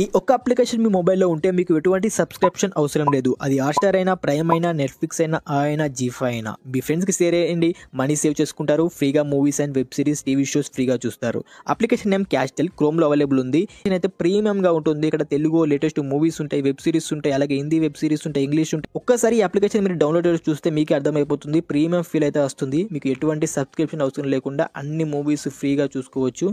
ఈ ఒక్క అప్లికేషన్ మీ మొబైల్లో ఉంటే మీకు ఎటువంటి సబ్స్క్రిప్షన్ అవసరం లేదు అది హాట్స్టార్ అయినా ప్రైమ్ అయినా నెట్ఫ్లిక్స్ అయినా ఆ అయినా జీఫై అయినా మీ ఫ్రెండ్స్కి షేర్ చేయండి మనీ సేవ్ చేసుకుంటారు ఫ్రీగా movies and web series TV shows ఫ్రీగా చూస్తారు అప్లికేషన్ నేమ్ క్యాస్టెల్ క్రోమ్లో అవైలబుల్ ఉంది నేనైతే ప్రీమియంగా ఉంటుంది ఇక్కడ తెలుగు లేటెస్ట్ మూవీస్ ఉంటాయి వెబ్ సిరీస్ ఉంటాయి అలాగే హిందీ వెబ్ సిరీస్ ఉంటాయి ఇంగ్లీష్ ఉంటాయి ఒక్కసారి ఈ అప్లికేషన్ మీరు డౌన్లోడ్ చేసి చూస్తే మీకు అర్థమైపోతుంది ప్రీమియం ఫీల్ అయితే వస్తుంది మీకు ఎటువంటి సబ్స్క్రిప్షన్ అవసరం లేకుండా అన్ని మూవీస్ ఫ్రీగా చూసుకోవచ్చు